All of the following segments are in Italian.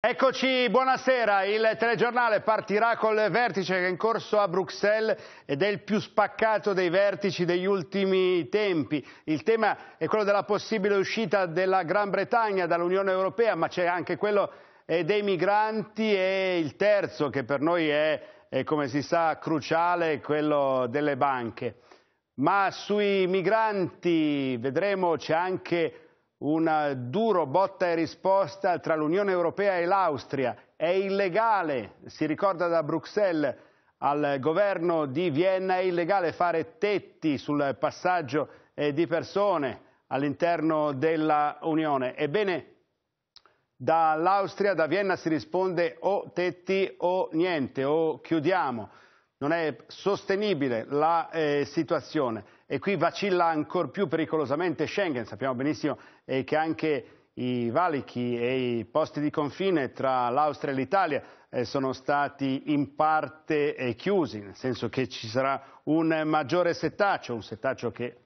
Eccoci, buonasera. Il telegiornale partirà col vertice che è in corso a Bruxelles ed è il più spaccato dei vertici degli ultimi tempi. Il tema è quello della possibile uscita della Gran Bretagna dall'Unione Europea, ma c'è anche quello eh, dei migranti e il terzo che per noi è, è eh, come si sa, cruciale, quello delle banche. Ma sui migranti vedremo c'è anche una duro botta e risposta tra l'Unione Europea e l'Austria. È illegale, si ricorda da Bruxelles al governo di Vienna, è illegale fare tetti sul passaggio eh, di persone all'interno dell'Unione. Ebbene, dall'Austria, da Vienna si risponde o tetti o niente, o chiudiamo. Non è sostenibile la eh, situazione e qui vacilla ancora più pericolosamente Schengen. Sappiamo benissimo eh, che anche i valichi e i posti di confine tra l'Austria e l'Italia eh, sono stati in parte eh, chiusi, nel senso che ci sarà un maggiore settaccio, un settaccio che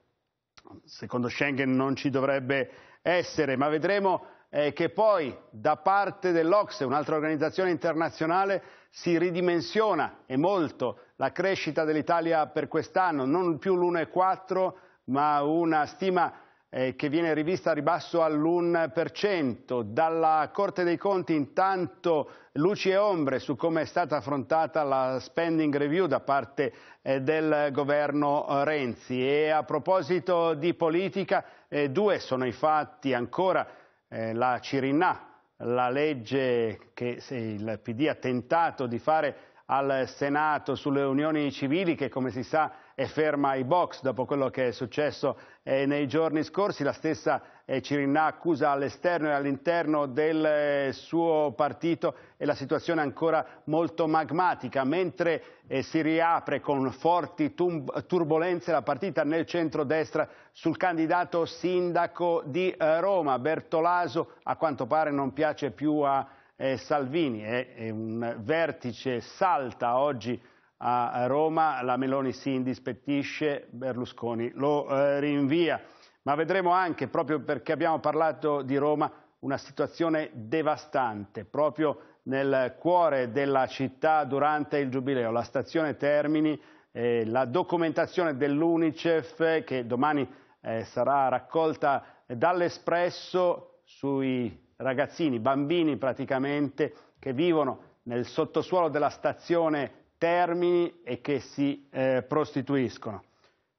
secondo Schengen non ci dovrebbe essere, ma vedremo eh, che poi da parte dell'Ocse, un'altra organizzazione internazionale, si ridimensiona e molto la crescita dell'Italia per quest'anno, non più l'1,4 ma una stima eh, che viene rivista a ribasso all'1%. Dalla Corte dei Conti intanto luci e ombre su come è stata affrontata la spending review da parte eh, del governo Renzi. E a proposito di politica, eh, due sono i fatti ancora eh, la Cirinà, la legge che il PD ha tentato di fare al Senato sulle unioni civili che come si sa è ferma ai box dopo quello che è successo eh, nei giorni scorsi. La stessa eh, Cirinna accusa all'esterno e all'interno del eh, suo partito e la situazione è ancora molto magmatica, mentre eh, si riapre con forti turbulenze la partita nel centro-destra sul candidato sindaco di eh, Roma. Bertolaso a quanto pare non piace più a eh, Salvini, è, è, un vertice salta oggi a Roma, la Meloni si indispettisce, Berlusconi lo eh, rinvia, ma vedremo anche, proprio perché abbiamo parlato di Roma, una situazione devastante, proprio nel cuore della città durante il Giubileo, la stazione Termini, eh, la documentazione dell'Unicef che domani eh, sarà raccolta eh, dall'Espresso sui ragazzini, bambini praticamente, che vivono nel sottosuolo della stazione Termini e che si eh, prostituiscono.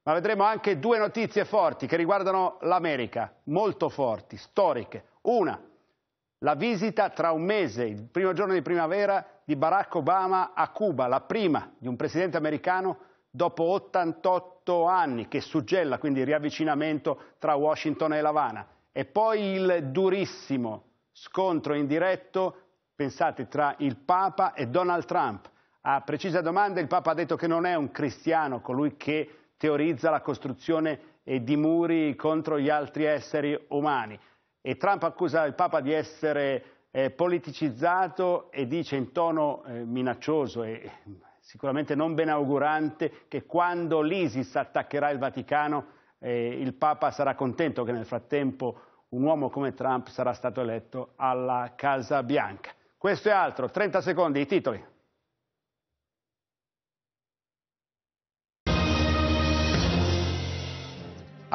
Ma vedremo anche due notizie forti che riguardano l'America, molto forti, storiche. Una, la visita tra un mese, il primo giorno di primavera, di Barack Obama a Cuba, la prima di un presidente americano dopo 88 anni, che suggella quindi il riavvicinamento tra Washington e La Habana. E poi il durissimo scontro indiretto, pensate, tra il Papa e Donald Trump. A precisa domanda il Papa ha detto che non è un cristiano colui che teorizza la costruzione di muri contro gli altri esseri umani. E Trump accusa il Papa di essere eh, politicizzato e dice in tono eh, minaccioso e eh, sicuramente non benaugurante che quando l'ISIS attaccherà il Vaticano eh, il Papa sarà contento che nel frattempo un uomo come Trump sarà stato eletto alla Casa Bianca. Questo è altro, 30 secondi, i titoli.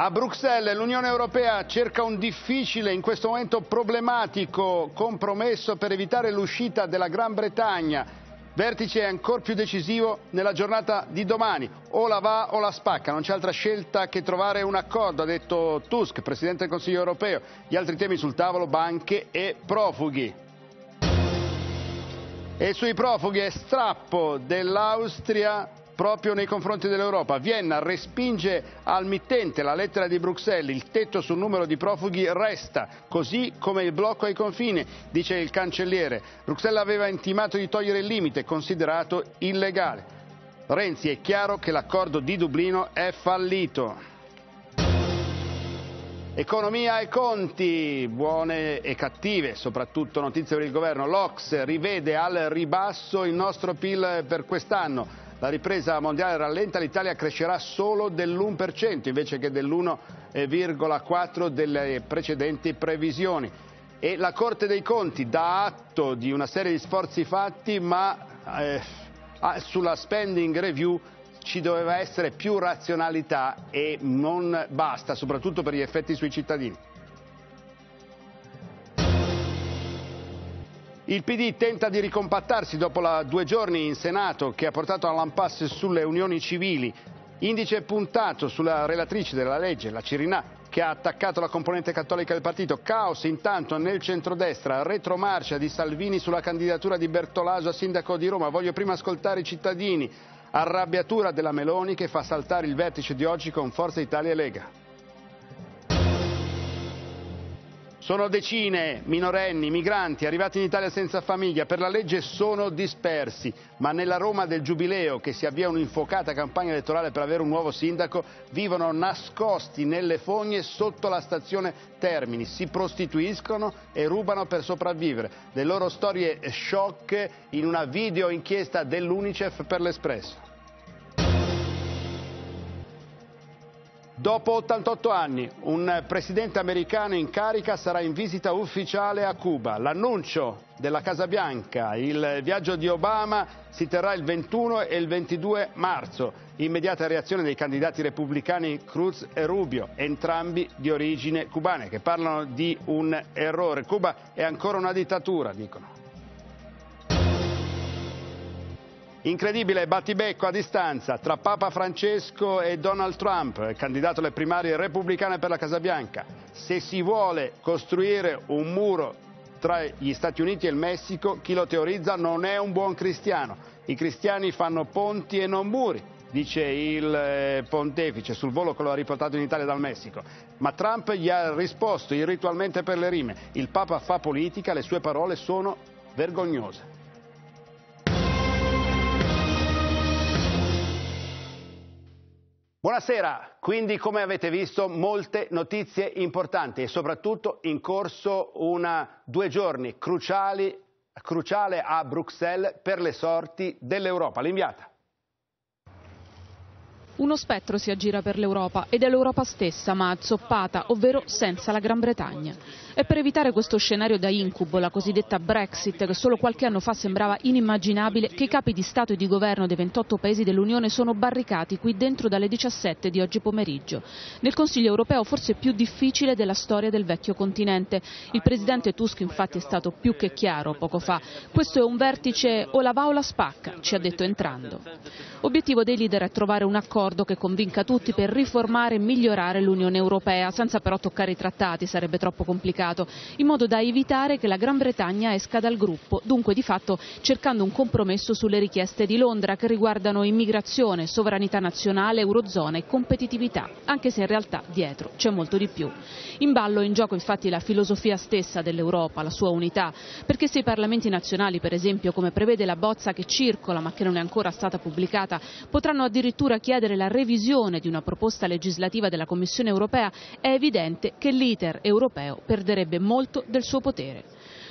A Bruxelles l'Unione Europea cerca un difficile, in questo momento problematico, compromesso per evitare l'uscita della Gran Bretagna Vertice è ancora più decisivo nella giornata di domani. O la va o la spacca, non c'è altra scelta che trovare un accordo, ha detto Tusk, Presidente del Consiglio europeo. Gli altri temi sul tavolo, banche e profughi. E sui profughi è strappo dell'Austria proprio nei confronti dell'Europa. Vienna respinge al mittente la lettera di Bruxelles, il tetto sul numero di profughi resta, così come il blocco ai confini, dice il cancelliere. Bruxelles aveva intimato di togliere il limite, considerato illegale. Renzi è chiaro che l'accordo di Dublino è fallito. Economia e conti, buone e cattive, soprattutto notizie per il governo. L'Ox rivede al ribasso il nostro PIL per quest'anno. La ripresa mondiale rallenta, l'Italia crescerà solo dell'1% invece che dell'1,4% delle precedenti previsioni. E la Corte dei Conti dà atto di una serie di sforzi fatti ma eh, ah, sulla spending review ci doveva essere più razionalità e non basta, soprattutto per gli effetti sui cittadini. Il PD tenta di ricompattarsi dopo la due giorni in Senato che ha portato all'impasse sulle unioni civili. Indice puntato sulla relatrice della legge, la Cirinà, che ha attaccato la componente cattolica del partito. Caos intanto nel centrodestra, retromarcia di Salvini sulla candidatura di Bertolaso a sindaco di Roma. Voglio prima ascoltare i cittadini. Arrabbiatura della Meloni che fa saltare il vertice di oggi con Forza Italia e Lega. Sono decine minorenni, migranti, arrivati in Italia senza famiglia, per la legge sono dispersi, ma nella Roma del Giubileo, che si avvia un'infocata campagna elettorale per avere un nuovo sindaco, vivono nascosti nelle fogne sotto la stazione Termini, si prostituiscono e rubano per sopravvivere. Le loro storie sciocche in una video inchiesta dell'Unicef per l'Espresso. Dopo 88 anni, un presidente americano in carica sarà in visita ufficiale a Cuba. L'annuncio della Casa Bianca, il viaggio di Obama si terrà il 21 e il 22 marzo. Immediata reazione dei candidati repubblicani Cruz e Rubio, entrambi di origine cubana, che parlano di un errore. Cuba è ancora una dittatura, dicono. Incredibile battibecco a distanza tra Papa Francesco e Donald Trump, candidato alle primarie repubblicane per la Casa Bianca. Se si vuole costruire un muro tra gli Stati Uniti e il Messico, chi lo teorizza non è un buon cristiano. I cristiani fanno ponti e non muri, dice il eh, pontefice sul volo che lo ha riportato in Italia dal Messico. Ma Trump gli ha risposto irritualmente per le rime. Il Papa fa politica, le sue parole sono vergognose. Buonasera, quindi come avete visto molte notizie importanti e soprattutto in corso una, due giorni cruciali, cruciale a Bruxelles per le sorti dell'Europa. L'inviata. Uno spettro si aggira per l'Europa ed è l'Europa stessa, ma azzoppata, ovvero senza la Gran Bretagna. E per evitare questo scenario da incubo, la cosiddetta Brexit, che solo qualche anno fa sembrava inimmaginabile, che i capi di Stato e di Governo dei 28 paesi dell'Unione sono barricati qui dentro dalle 17 di oggi pomeriggio. Nel Consiglio europeo forse più difficile della storia del vecchio continente. Il presidente Tusk infatti è stato più che chiaro poco fa. Questo è un vertice o la va o la spacca, ci ha detto entrando. Obiettivo dei leader è trovare un accordo accordo che convinca tutti per riformare e migliorare l'Unione Europea, senza però toccare i trattati, sarebbe troppo complicato, in modo da evitare che la Gran Bretagna esca dal gruppo, dunque di fatto cercando un compromesso sulle richieste di Londra che riguardano immigrazione, sovranità nazionale, eurozona e competitività, anche se in realtà dietro c'è molto di più. In ballo è in gioco infatti la filosofia stessa dell'Europa, la sua unità, perché se i parlamenti nazionali, per esempio, come prevede la bozza che circola ma che non è ancora stata pubblicata, potranno addirittura chiedere la revisione di una proposta legislativa della Commissione europea, è evidente che l'iter europeo perderebbe molto del suo potere.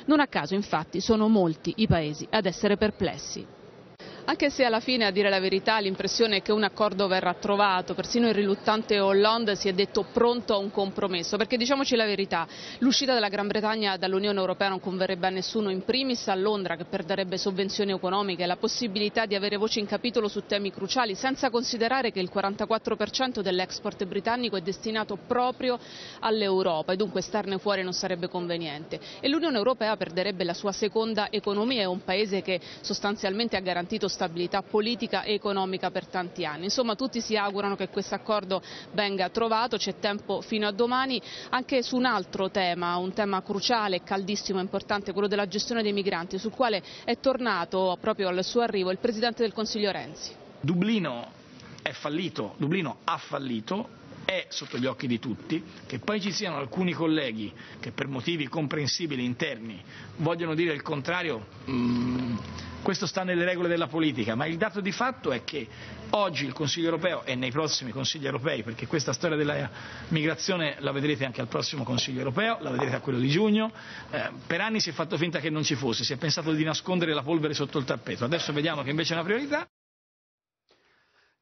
Non a caso, infatti, sono molti i Paesi ad essere perplessi anche se alla fine, a dire la verità, l'impressione è che un accordo verrà trovato, persino il riluttante Hollande si è detto pronto a un compromesso, perché diciamoci la verità, l'uscita della Gran Bretagna dall'Unione Europea non converrebbe a nessuno, in primis a Londra che perderebbe sovvenzioni economiche, la possibilità di avere voce in capitolo su temi cruciali, senza considerare che il 44% dell'export britannico è destinato proprio all'Europa e dunque starne fuori non sarebbe conveniente. E l'Unione Europea perderebbe la sua seconda economia, è un paese che sostanzialmente ha garantito stabilità politica e economica per tanti anni. Insomma tutti si augurano che questo accordo venga trovato, c'è tempo fino a domani anche su un altro tema, un tema cruciale, caldissimo, importante, quello della gestione dei migranti, sul quale è tornato proprio al suo arrivo il Presidente del Consiglio Renzi. Dublino è fallito, Dublino ha fallito, è sotto gli occhi di tutti che poi ci siano alcuni colleghi che per motivi comprensibili interni vogliono dire il contrario, mh, mm, questo sta nelle regole della politica, ma il dato di fatto è che oggi il Consiglio europeo e nei prossimi Consigli europei, perché questa storia della migrazione la vedrete anche al prossimo Consiglio europeo, la vedrete a quello di giugno, eh, per anni si è fatto finta che non ci fosse, si è pensato di nascondere la polvere sotto il tappeto, adesso vediamo che invece è una priorità.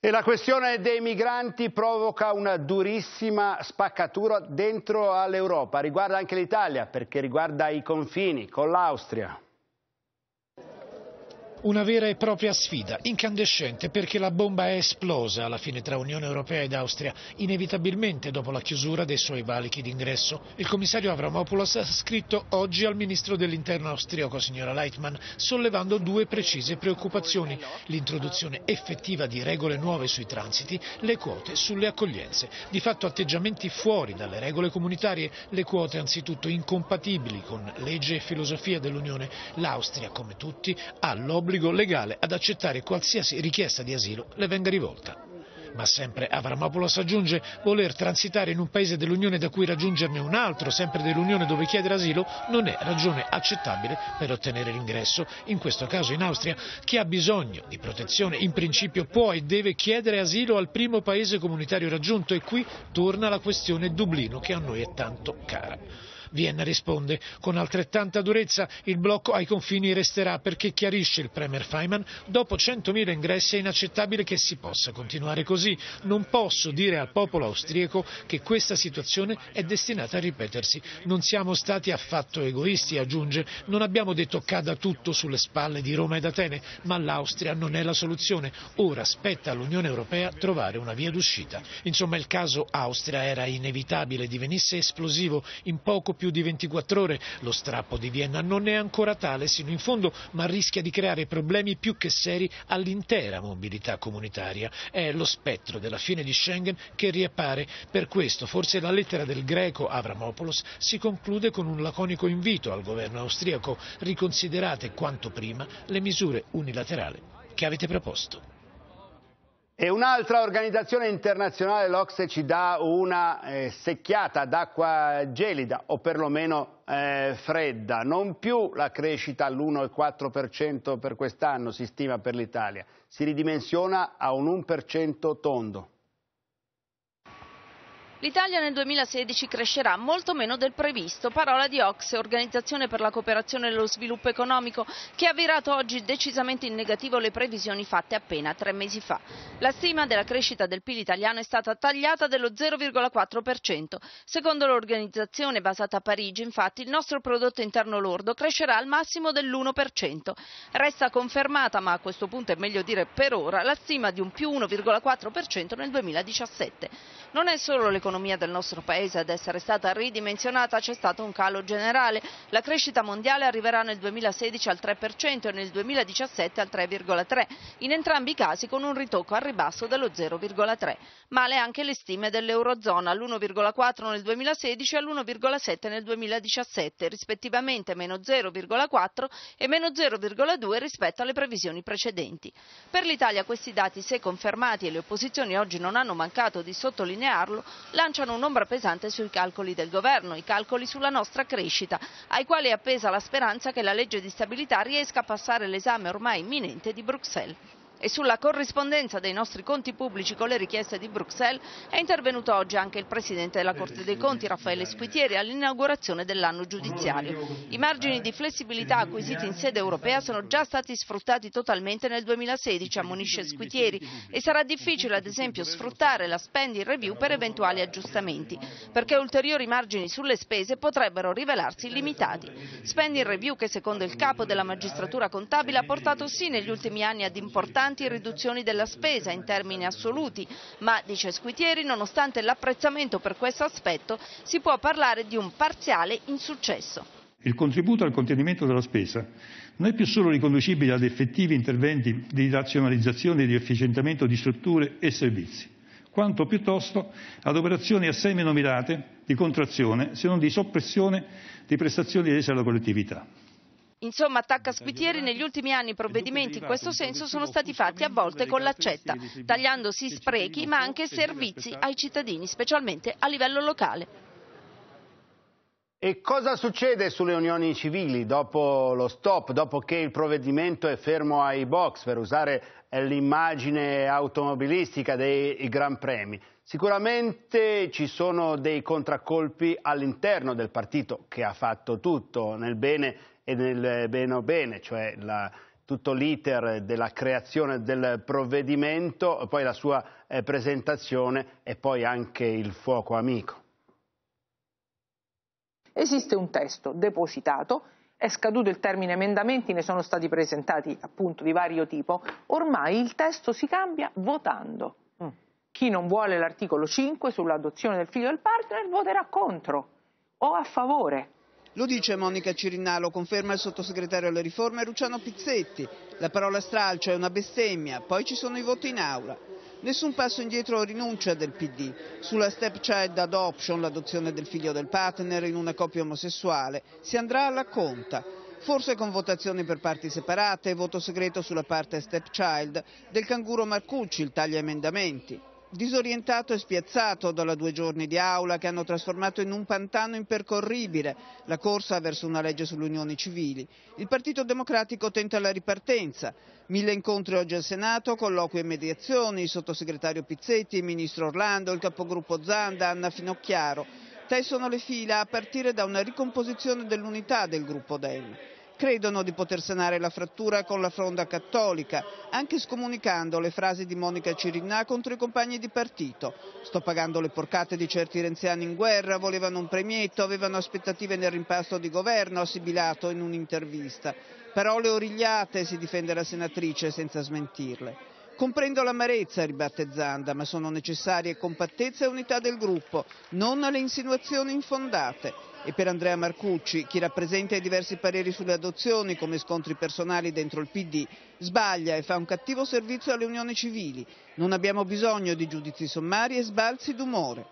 E la questione dei migranti provoca una durissima spaccatura dentro all'Europa, riguarda anche l'Italia perché riguarda i confini con l'Austria. Una vera e propria sfida, incandescente perché la bomba è esplosa alla fine tra Unione Europea ed Austria, inevitabilmente dopo la chiusura dei suoi valichi d'ingresso. Il commissario Avramopoulos ha scritto oggi al ministro dell'interno austriaco, signora Leitmann, sollevando due precise preoccupazioni, l'introduzione effettiva di regole nuove sui transiti, le quote sulle accoglienze, di fatto atteggiamenti fuori dalle regole comunitarie, le quote anzitutto incompatibili con legge e filosofia dell'Unione. L'Austria, come tutti, ha l'obbligo l'obbligo legale ad accettare qualsiasi richiesta di asilo le venga rivolta. Ma sempre Avramopoulos aggiunge voler transitare in un paese dell'Unione da cui raggiungerne un altro, sempre dell'Unione dove chiedere asilo, non è ragione accettabile per ottenere l'ingresso, in questo caso in Austria. Chi ha bisogno di protezione in principio può e deve chiedere asilo al primo paese comunitario raggiunto e qui torna la questione Dublino che a noi è tanto cara. Vienna risponde. Con altrettanta durezza il blocco ai confini resterà perché chiarisce il Premier Feynman, dopo 100.000 ingressi è inaccettabile che si possa continuare così. Non posso dire al popolo austriaco che questa situazione è destinata a ripetersi. Non siamo stati affatto egoisti, aggiunge. Non abbiamo detto cada tutto sulle spalle di Roma ed Atene, ma l'Austria non è la soluzione. Ora spetta all'Unione Europea trovare una via d'uscita. Insomma, il caso Austria era inevitabile divenisse esplosivo in poco più più di 24 ore. Lo strappo di Vienna non è ancora tale sino in fondo, ma rischia di creare problemi più che seri all'intera mobilità comunitaria. È lo spettro della fine di Schengen che riappare. Per questo, forse la lettera del greco Avramopoulos si conclude con un laconico invito al governo austriaco riconsiderate quanto prima le misure unilaterali che avete proposto. E un'altra organizzazione internazionale, l'Ocse, ci dà una eh, secchiata d'acqua gelida o perlomeno eh, fredda, non più la crescita all'1,4% per quest'anno si stima per l'Italia, si ridimensiona a un 1% tondo. L'Italia nel 2016 crescerà molto meno del previsto, parola di Ox, Organizzazione per la Cooperazione e lo Sviluppo Economico, che ha virato oggi decisamente in negativo le previsioni fatte appena tre mesi fa. La stima della crescita del PIL italiano è stata tagliata dello 0,4%. Secondo l'organizzazione basata a Parigi, infatti, il nostro prodotto interno lordo crescerà al massimo dell'1%. Resta confermata, ma a questo punto è meglio dire per ora, la stima di un più 1,4% nel 2017. Non è solo l'economia l'economia del nostro paese ad essere stata ridimensionata c'è stato un calo generale. La crescita mondiale arriverà nel 2016 al 3% e nel 2017 al 3,3%, in entrambi i casi con un ritocco al ribasso dello 0,3%. Male anche le stime dell'Eurozona, all'1,4% nel 2016 e all'1,7% nel 2017, rispettivamente meno 0,4% e meno 0,2% rispetto alle previsioni precedenti. Per l'Italia questi dati, se confermati e le opposizioni oggi non hanno mancato di sottolinearlo, lanciano un'ombra pesante sui calcoli del governo, i calcoli sulla nostra crescita, ai quali è appesa la speranza che la legge di stabilità riesca a passare l'esame ormai imminente di Bruxelles e sulla corrispondenza dei nostri conti pubblici con le richieste di Bruxelles è intervenuto oggi anche il Presidente della Corte dei Conti, Raffaele Squitieri, all'inaugurazione dell'anno giudiziario. I margini di flessibilità acquisiti in sede europea sono già stati sfruttati totalmente nel 2016, ammonisce Squitieri, e sarà difficile ad esempio sfruttare la spending review per eventuali aggiustamenti, perché ulteriori margini sulle spese potrebbero rivelarsi limitati. Spending review che secondo il capo della magistratura contabile ha portato sì negli ultimi anni ad importanti importanti riduzioni della spesa in termini assoluti, ma, dice Squitieri, nonostante l'apprezzamento per questo aspetto, si può parlare di un parziale insuccesso. Il contributo al contenimento della spesa non è più solo riconducibile ad effettivi interventi di razionalizzazione e di efficientamento di strutture e servizi, quanto piuttosto ad operazioni assai meno mirate di contrazione, se non di soppressione di prestazioni rese alla collettività. Insomma, attacca Squitieri, negli ultimi anni provvedimenti in questo senso sono stati fatti a volte con l'accetta, tagliandosi sprechi ma anche servizi ai cittadini, specialmente a livello locale. E cosa succede sulle unioni civili dopo lo stop, dopo che il provvedimento è fermo ai box, per usare l'immagine automobilistica dei Gran Premi? Sicuramente ci sono dei contraccolpi all'interno del partito che ha fatto tutto nel bene e nel bene o bene, cioè la, tutto l'iter della creazione del provvedimento, poi la sua eh, presentazione e poi anche il fuoco amico. Esiste un testo depositato, è scaduto il termine emendamenti, ne sono stati presentati appunto di vario tipo, ormai il testo si cambia votando. Mm. Chi non vuole l'articolo 5 sull'adozione del figlio del partner voterà contro o a favore. Lo dice Monica Cirinna, lo conferma il sottosegretario alle riforme Luciano Pizzetti. La parola stralcio è una bestemmia, poi ci sono i voti in aula. Nessun passo indietro o rinuncia del PD. Sulla stepchild adoption, l'adozione del figlio del partner in una coppia omosessuale, si andrà alla conta. Forse con votazioni per parti separate e voto segreto sulla parte stepchild del canguro Marcucci, il taglia emendamenti. Disorientato e spiazzato dalla due giorni di aula che hanno trasformato in un pantano impercorribile la corsa verso una legge sulle unioni civili, il Partito Democratico tenta la ripartenza. Mille incontri oggi al Senato, colloqui e mediazioni, il sottosegretario Pizzetti, il ministro Orlando, il capogruppo Zanda, Anna Finocchiaro tessono le fila a partire da una ricomposizione dell'unità del gruppo DEM credono di poter sanare la frattura con la fronda cattolica, anche scomunicando le frasi di Monica Cirinà contro i compagni di partito. Sto pagando le porcate di certi renziani in guerra, volevano un premietto, avevano aspettative nel rimpasto di governo, ha sibilato in un'intervista. Parole origliate, si difende la senatrice senza smentirle. Comprendo l'amarezza, ribatte Zanda, ma sono necessarie compattezza e unità del gruppo, non alle insinuazioni infondate. E per Andrea Marcucci, chi rappresenta i diversi pareri sulle adozioni come scontri personali dentro il PD, sbaglia e fa un cattivo servizio alle unioni civili. Non abbiamo bisogno di giudizi sommari e sbalzi d'umore.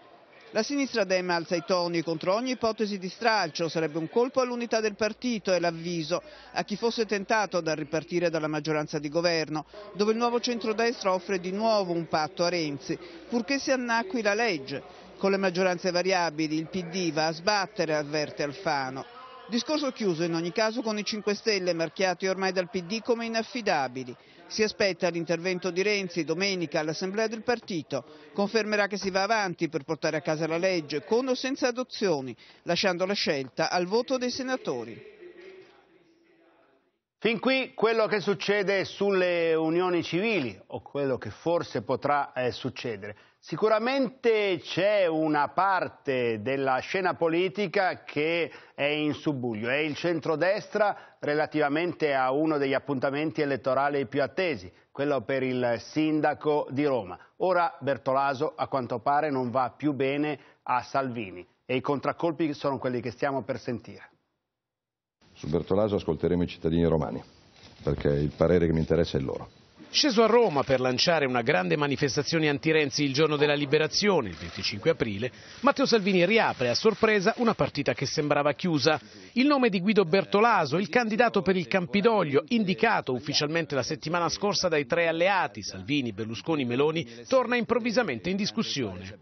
La sinistra Dem alza i toni contro ogni ipotesi di stralcio, sarebbe un colpo all'unità del partito, è l'avviso a chi fosse tentato dal ripartire dalla maggioranza di governo, dove il nuovo centrodestra offre di nuovo un patto a Renzi, purché si annacqui la legge. Con le maggioranze variabili il PD va a sbattere, avverte Alfano. Discorso chiuso in ogni caso con i 5 Stelle, marchiati ormai dal PD come inaffidabili. Si aspetta l'intervento di Renzi domenica all'Assemblea del partito. Confermerà che si va avanti per portare a casa la legge, con o senza adozioni, lasciando la scelta al voto dei senatori. Fin qui quello che succede sulle unioni civili o quello che forse potrà eh, succedere. Sicuramente c'è una parte della scena politica che è in subbuglio, è il centrodestra relativamente a uno degli appuntamenti elettorali più attesi, quello per il sindaco di Roma. Ora Bertolaso a quanto pare non va più bene a Salvini e i contraccolpi sono quelli che stiamo per sentire. Su Bertolaso ascolteremo i cittadini romani, perché il parere che mi interessa è il loro. Sceso a Roma per lanciare una grande manifestazione anti-Renzi il giorno della liberazione, il 25 aprile, Matteo Salvini riapre a sorpresa una partita che sembrava chiusa. Il nome di Guido Bertolaso, il candidato per il Campidoglio, indicato ufficialmente la settimana scorsa dai tre alleati, Salvini, Berlusconi, Meloni, torna improvvisamente in discussione.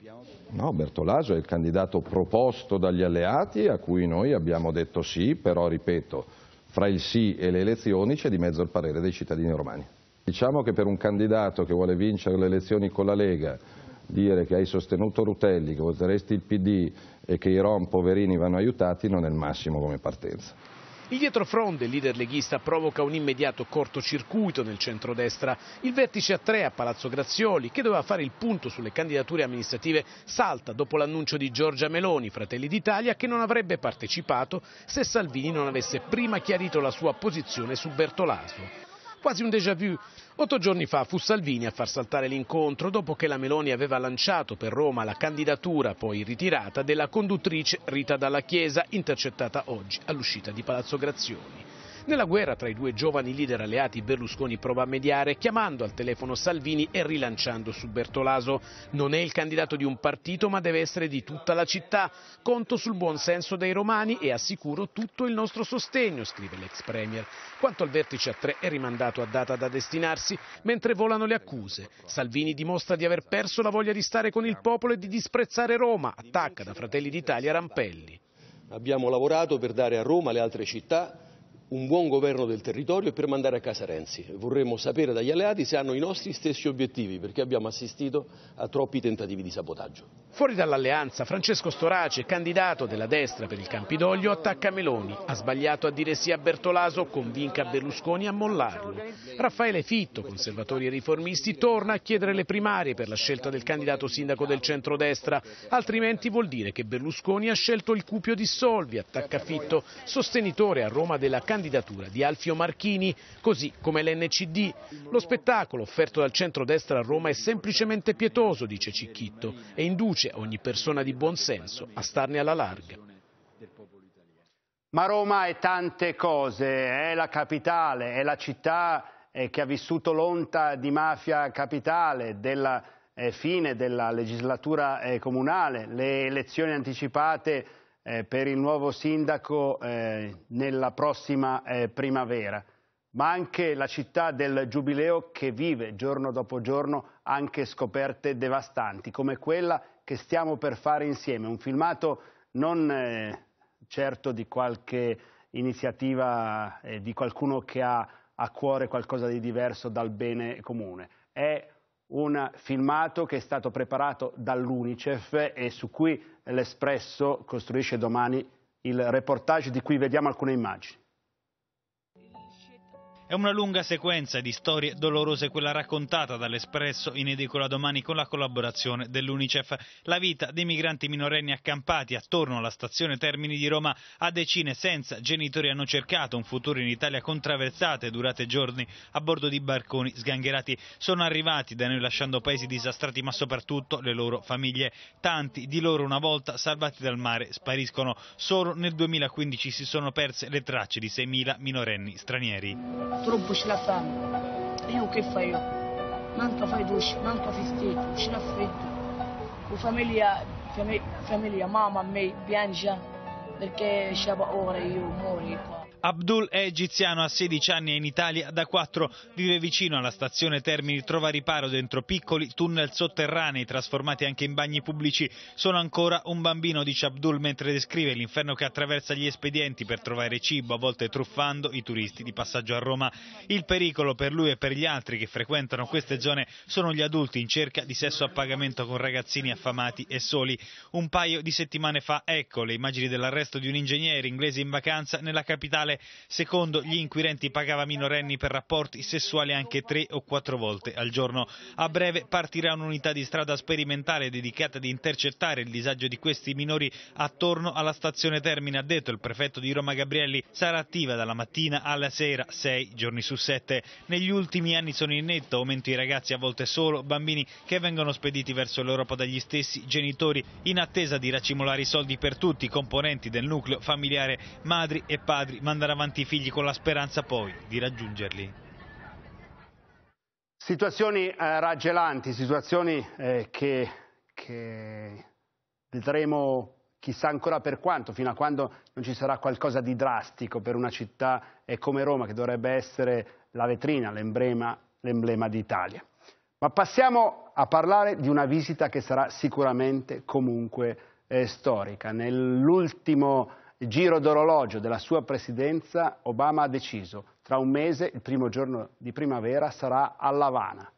No, Bertolaso è il candidato proposto dagli alleati a cui noi abbiamo detto sì, però ripeto, fra il sì e le elezioni c'è di mezzo il parere dei cittadini romani. Diciamo che per un candidato che vuole vincere le elezioni con la Lega, dire che hai sostenuto Rutelli, che voteresti il PD e che i Rom poverini vanno aiutati non è il massimo come partenza. Il dietrofront, il leader leghista, provoca un immediato cortocircuito nel centrodestra. Il vertice a tre a Palazzo Grazioli, che doveva fare il punto sulle candidature amministrative, salta dopo l'annuncio di Giorgia Meloni, Fratelli d'Italia, che non avrebbe partecipato se Salvini non avesse prima chiarito la sua posizione su Bertolaso quasi un déjà vu. Otto giorni fa fu Salvini a far saltare l'incontro dopo che la Meloni aveva lanciato per Roma la candidatura, poi ritirata, della conduttrice Rita Dalla Chiesa, intercettata oggi all'uscita di Palazzo Grazioni. Nella guerra tra i due giovani leader alleati Berlusconi prova a mediare chiamando al telefono Salvini e rilanciando su Bertolaso. Non è il candidato di un partito ma deve essere di tutta la città. Conto sul buon senso dei romani e assicuro tutto il nostro sostegno, scrive l'ex premier. Quanto al vertice a tre è rimandato a data da destinarsi mentre volano le accuse. Salvini dimostra di aver perso la voglia di stare con il popolo e di disprezzare Roma, attacca da Fratelli d'Italia Rampelli. Abbiamo lavorato per dare a Roma le altre città un buon governo del territorio e per mandare a casa Renzi. Vorremmo sapere dagli alleati se hanno i nostri stessi obiettivi, perché abbiamo assistito a troppi tentativi di sabotaggio. Fuori dall'alleanza, Francesco Storace, candidato della destra per il Campidoglio, attacca Meloni. Ha sbagliato a dire sì a Bertolaso, convinca Berlusconi a mollarlo. Raffaele Fitto, conservatori e riformisti, torna a chiedere le primarie per la scelta del candidato sindaco del centrodestra, altrimenti vuol dire che Berlusconi ha scelto il cupio di Solvi, attacca Fitto, sostenitore a Roma della candidatura di Alfio Marchini, così come l'NCD. Lo spettacolo offerto dal centrodestra a Roma è semplicemente pietoso, dice Cicchitto, e induce induce ogni persona di buon senso a starne alla larga. Ma Roma è tante cose, è la capitale, è la città eh, che ha vissuto l'onta di mafia capitale, della eh, fine della legislatura eh, comunale, le elezioni anticipate per il nuovo sindaco nella prossima primavera, ma anche la città del Giubileo che vive giorno dopo giorno anche scoperte devastanti, come quella che stiamo per fare insieme, un filmato non eh, certo di qualche iniziativa eh, di qualcuno che ha a cuore qualcosa di diverso dal bene comune, è un filmato che è stato preparato dall'Unicef e su cui l'Espresso costruisce domani il reportage di cui vediamo alcune immagini. È una lunga sequenza di storie dolorose quella raccontata dall'Espresso in edicola domani con la collaborazione dell'Unicef. La vita dei migranti minorenni accampati attorno alla stazione Termini di Roma a decine senza genitori hanno cercato un futuro in Italia con traversate durate giorni a bordo di barconi sgangherati. Sono arrivati da noi lasciando paesi disastrati ma soprattutto le loro famiglie. Tanti di loro una volta salvati dal mare spariscono. Solo nel 2015 si sono perse le tracce di 6.000 minorenni stranieri. تربش لفه ايه وكيف ايه ما انت فايدوش ما انت في ستيت وش لف وفاميليا فاميليا ماما مي بيانجا لكي شبا اوري وموري كو Abdul è egiziano, ha 16 anni e in Italia da 4. Vive vicino alla stazione Termini, trova riparo dentro piccoli tunnel sotterranei trasformati anche in bagni pubblici. Sono ancora un bambino, dice Abdul, mentre descrive l'inferno che attraversa gli espedienti per trovare cibo, a volte truffando i turisti di passaggio a Roma. Il pericolo per lui e per gli altri che frequentano queste zone sono gli adulti in cerca di sesso a pagamento con ragazzini affamati e soli. Un paio di settimane fa, ecco le immagini dell'arresto di un ingegnere inglese in vacanza nella capitale quale secondo gli inquirenti pagava minorenni per rapporti sessuali anche tre o quattro volte al giorno. A breve partirà un'unità di strada sperimentale dedicata ad intercettare il disagio di questi minori attorno alla stazione Termine, ha detto il prefetto di Roma Gabrielli, sarà attiva dalla mattina alla sera, sei giorni su sette. Negli ultimi anni sono in netto aumento i ragazzi, a volte solo bambini, che vengono spediti verso l'Europa dagli stessi genitori in attesa di racimolare i soldi per tutti i componenti del nucleo familiare, madri e padri mandati mandare avanti i figli con la speranza poi di raggiungerli. Situazioni eh, raggelanti, situazioni eh, che, che vedremo chissà ancora per quanto, fino a quando non ci sarà qualcosa di drastico per una città eh, come Roma, che dovrebbe essere la vetrina, l'emblema, d'Italia. Ma passiamo a parlare di una visita che sarà sicuramente comunque eh, storica. Nell'ultimo giro d'orologio della sua presidenza Obama ha deciso, tra un mese, il primo giorno di primavera, sarà alla Havana.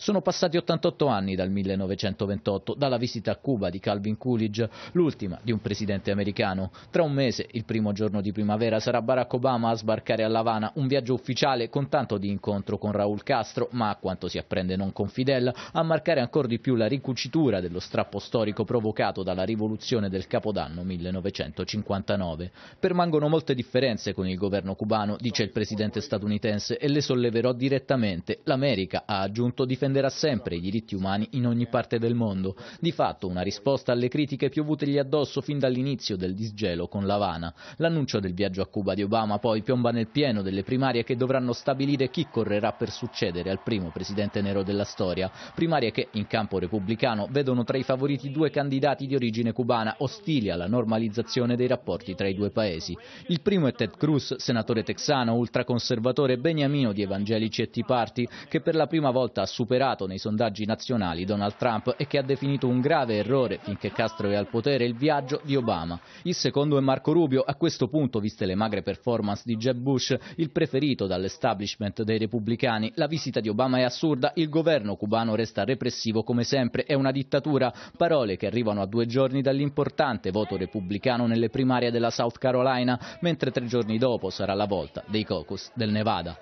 Sono passati 88 anni dal 1928, dalla visita a Cuba di Calvin Coolidge, l'ultima di un presidente americano. Tra un mese, il primo giorno di primavera, sarà Barack Obama a sbarcare a Lavana, un viaggio ufficiale con tanto di incontro con Raul Castro, ma a quanto si apprende non con Fidel, a marcare ancora di più la ricucitura dello strappo storico provocato dalla rivoluzione del Capodanno 1959. Permangono molte differenze con il governo cubano, dice il presidente statunitense, e le solleverò direttamente. L'America ha aggiunto difendere difenderà sempre i diritti umani in ogni parte del mondo. Di fatto una risposta alle critiche piovutegli addosso fin dall'inizio del disgelo con l'Havana. L'annuncio del viaggio a Cuba di Obama poi piomba nel pieno delle primarie che dovranno stabilire chi correrà per succedere al primo presidente nero della storia. Primarie che in campo repubblicano vedono tra i favoriti due candidati di origine cubana ostili alla normalizzazione dei rapporti tra i due paesi. Il primo è Ted Cruz, senatore texano, ultraconservatore beniamino di evangelici e Tea Party, che per la prima volta ha superato superato nei sondaggi nazionali Donald Trump e che ha definito un grave errore, finché Castro è al potere, il viaggio di Obama. Il secondo è Marco Rubio, a questo punto, viste le magre performance di Jeb Bush, il preferito dall'establishment dei repubblicani. La visita di Obama è assurda, il governo cubano resta repressivo come sempre, è una dittatura, parole che arrivano a due giorni dall'importante voto repubblicano nelle primarie della South Carolina, mentre tre giorni dopo sarà la volta dei caucus del Nevada.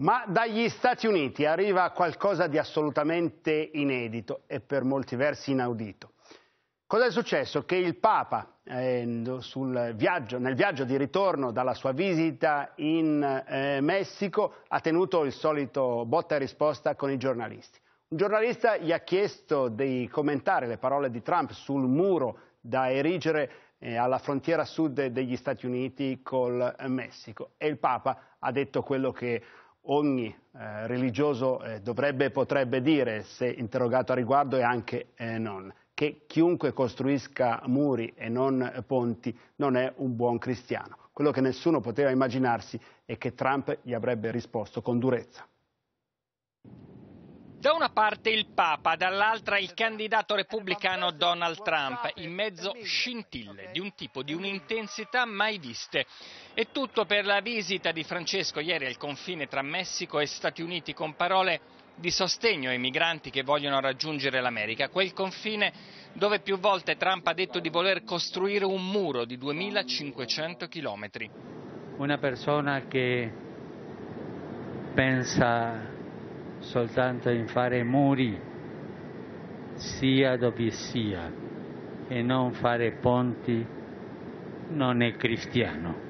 Ma dagli Stati Uniti arriva qualcosa di assolutamente inedito e per molti versi inaudito. Cosa è successo? Che il Papa, eh, viaggio, nel viaggio di ritorno dalla sua visita in eh, Messico, ha tenuto il solito botta e risposta con i giornalisti. Un giornalista gli ha chiesto di commentare le parole di Trump sul muro da erigere eh, alla frontiera sud degli Stati Uniti col Messico e il Papa ha detto quello che ogni eh, religioso eh, dovrebbe e potrebbe dire, se interrogato a riguardo e anche eh, non, che chiunque costruisca muri e non ponti non è un buon cristiano. Quello che nessuno poteva immaginarsi è che Trump gli avrebbe risposto con durezza. Da una parte il Papa, dall'altra il candidato repubblicano Donald Trump, in mezzo scintille di un tipo di un'intensità mai viste. E tutto per la visita di Francesco ieri al confine tra Messico e Stati Uniti con parole di sostegno ai migranti che vogliono raggiungere l'America, quel confine dove più volte Trump ha detto di voler costruire un muro di 2500 chilometri. Una persona che pensa soltanto in fare muri, sia dove sia, e non fare ponti, non è cristiano.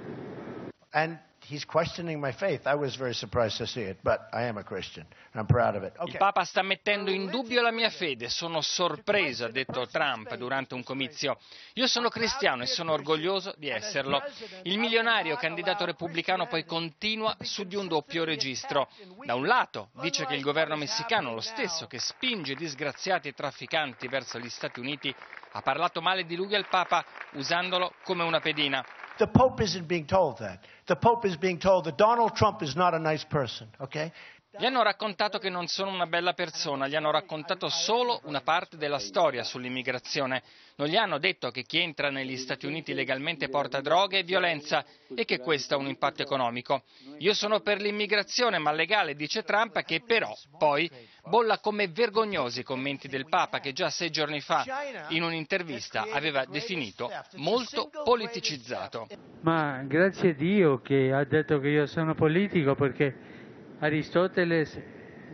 And he's questioning my faith. I was very surprised to see it, but I am a Christian. I'm proud of it. Okay. Il Papa sta mettendo in dubbio la mia fede. Sono sorpreso, ha detto Trump durante un comizio. Io sono cristiano e sono orgoglioso di esserlo. Il milionario candidato repubblicano poi continua su di un doppio registro. Da un lato dice che il governo messicano, lo stesso che spinge disgraziati e trafficanti verso gli Stati Uniti, ha parlato male di lui al Papa usandolo come una pedina. The Pope isn't being told that. The Pope is being told that Donald Trump is not a nice person, okay? Gli hanno raccontato che non sono una bella persona, gli hanno raccontato solo una parte della storia sull'immigrazione. Non gli hanno detto che chi entra negli Stati Uniti legalmente porta droghe e violenza e che questo ha un impatto economico. Io sono per l'immigrazione, ma legale, dice Trump, che però poi bolla come vergognosi i commenti del Papa che già sei giorni fa in un'intervista aveva definito molto politicizzato. Ma grazie a Dio che ha detto che io sono politico perché Aristoteles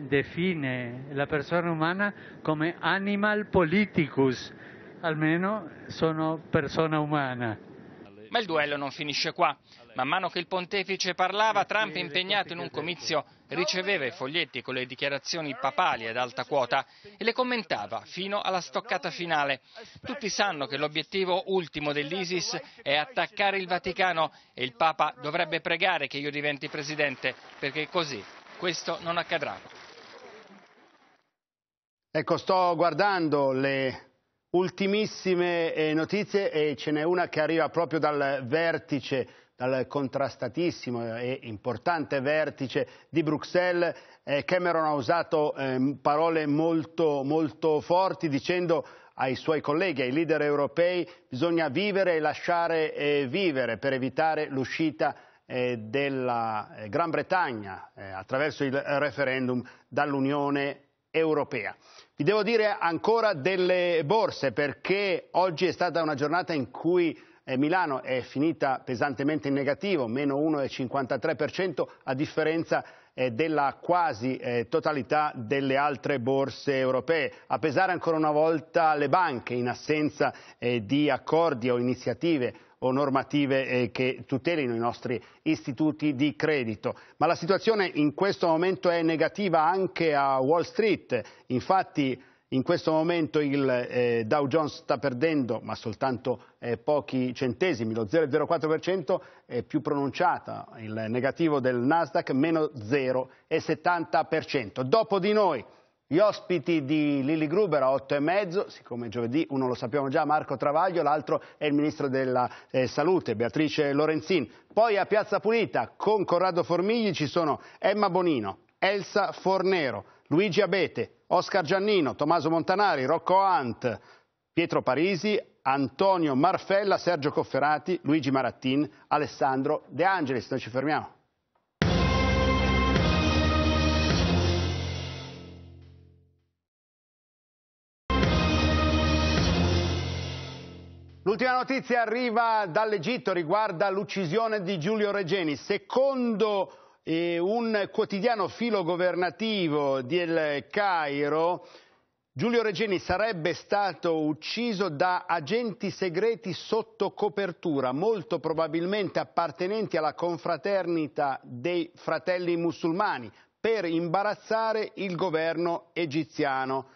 define la persona umana come animal politicus, almeno sono persona umana. Ma il duello non finisce qua. Man mano che il pontefice parlava, Trump, impegnato in un comizio, riceveva i foglietti con le dichiarazioni papali ad alta quota e le commentava fino alla stoccata finale. Tutti sanno che l'obiettivo ultimo dell'ISIS è attaccare il Vaticano e il Papa dovrebbe pregare che io diventi presidente, perché così questo non accadrà. Ecco, sto guardando le ultimissime eh, notizie e ce n'è una che arriva proprio dal vertice, dal contrastatissimo e importante vertice di Bruxelles. Eh, Cameron ha usato ehm, parole molto, molto forti dicendo ai suoi colleghi, ai leader europei, bisogna vivere e lasciare eh, vivere per evitare l'uscita eh, della eh, Gran Bretagna eh, attraverso il referendum dall'Unione Europea. Vi devo dire ancora delle borse perché oggi è stata una giornata in cui Milano è finita pesantemente in negativo, meno 1,53% a differenza della quasi totalità delle altre borse europee. A pesare ancora una volta le banche in assenza di accordi o iniziative o normative eh, che tutelino i nostri istituti di credito. Ma la situazione in questo momento è negativa anche a Wall Street, infatti in questo momento il eh, Dow Jones sta perdendo, ma soltanto eh, pochi centesimi, lo 0,04% è più pronunciata, il negativo del Nasdaq meno 0,70%. Dopo di noi gli ospiti di Lili Gruber a 8 e mezzo, siccome giovedì uno lo sappiamo già, Marco Travaglio, l'altro è il ministro della eh, Salute, Beatrice Lorenzin. Poi a Piazza Pulita con Corrado Formigli ci sono Emma Bonino, Elsa Fornero, Luigi Abete, Oscar Giannino, Tommaso Montanari, Rocco Ant, Pietro Parisi, Antonio Marfella, Sergio Cofferati, Luigi Marattin, Alessandro De Angelis. Noi ci fermiamo. L'ultima notizia arriva dall'Egitto, riguarda l'uccisione di Giulio Regeni. Secondo eh, un quotidiano filogovernativo del Cairo, Giulio Regeni sarebbe stato ucciso da agenti segreti sotto copertura, molto probabilmente appartenenti alla confraternita dei fratelli musulmani, per imbarazzare il governo egiziano.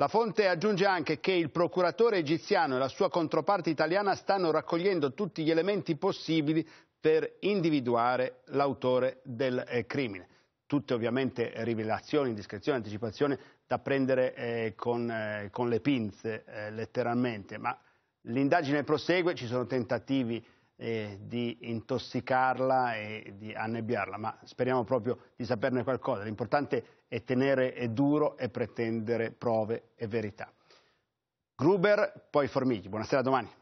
La fonte aggiunge anche che il procuratore egiziano e la sua controparte italiana stanno raccogliendo tutti gli elementi possibili per individuare l'autore del eh, crimine. Tutte ovviamente rivelazioni, indiscrezioni, anticipazioni da prendere eh, con, eh, con, le pinze eh, letteralmente, ma l'indagine prosegue, ci sono tentativi eh, di intossicarla e di annebbiarla, ma speriamo proprio di saperne qualcosa. L'importante è e tenere è duro e pretendere prove e verità. Gruber, poi Formigli. Buonasera domani.